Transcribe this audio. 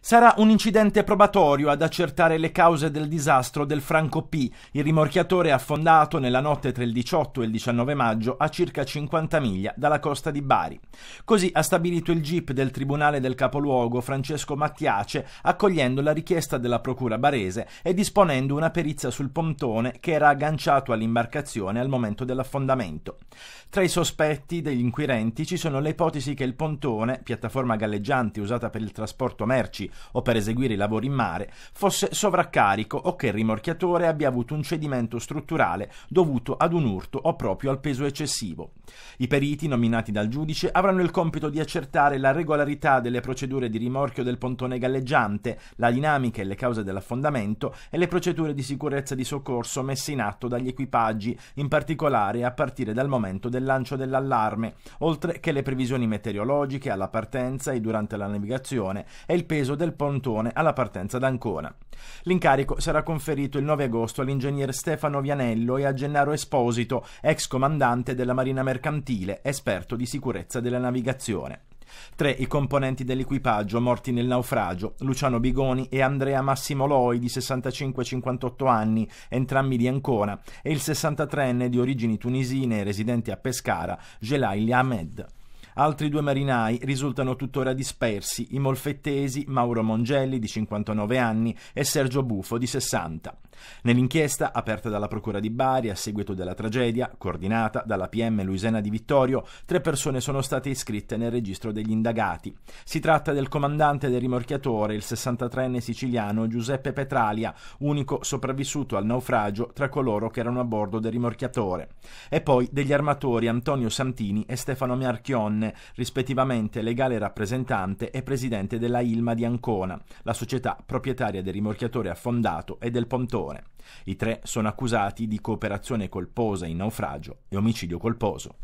Sarà un incidente probatorio ad accertare le cause del disastro del Franco P, il rimorchiatore affondato nella notte tra il 18 e il 19 maggio a circa 50 miglia dalla costa di Bari. Così ha stabilito il GIP del Tribunale del Capoluogo Francesco Mattiace, accogliendo la richiesta della Procura barese e disponendo una perizia sul pontone che era agganciato all'imbarcazione al momento dell'affondamento. Tra i sospetti degli inquirenti ci sono le ipotesi che il pontone, piattaforma galleggiante usata per il trasporto merci, o per eseguire i lavori in mare, fosse sovraccarico o che il rimorchiatore abbia avuto un cedimento strutturale dovuto ad un urto o proprio al peso eccessivo. I periti nominati dal giudice avranno il compito di accertare la regolarità delle procedure di rimorchio del pontone galleggiante, la dinamica e le cause dell'affondamento e le procedure di sicurezza di soccorso messe in atto dagli equipaggi, in particolare a partire dal momento del lancio dell'allarme, oltre che le previsioni meteorologiche alla partenza e durante la navigazione e il peso del pontone alla partenza da Ancona. L'incarico sarà conferito il 9 agosto all'ingegner Stefano Vianello e a Gennaro Esposito, ex comandante della Marina Mercantile, esperto di sicurezza della navigazione. Tre i componenti dell'equipaggio morti nel naufragio, Luciano Bigoni e Andrea Massimo Loi di 65-58 anni, entrambi di Ancona, e il 63enne di origini tunisine residente a Pescara, Gelaili Ahmed. Altri due marinai risultano tuttora dispersi, i molfettesi Mauro Mongelli di 59 anni e Sergio Bufo di 60. Nell'inchiesta aperta dalla Procura di Bari a seguito della tragedia, coordinata dalla PM Luisena Di Vittorio, tre persone sono state iscritte nel registro degli indagati. Si tratta del comandante del rimorchiatore, il 63enne siciliano Giuseppe Petralia, unico sopravvissuto al naufragio tra coloro che erano a bordo del rimorchiatore, e poi degli armatori Antonio Santini e Stefano Marchionne, Regione, rispettivamente legale rappresentante e presidente della Ilma di Ancona, la società proprietaria del rimorchiatore affondato e del pontone. I tre sono accusati di cooperazione colposa in naufragio e omicidio colposo.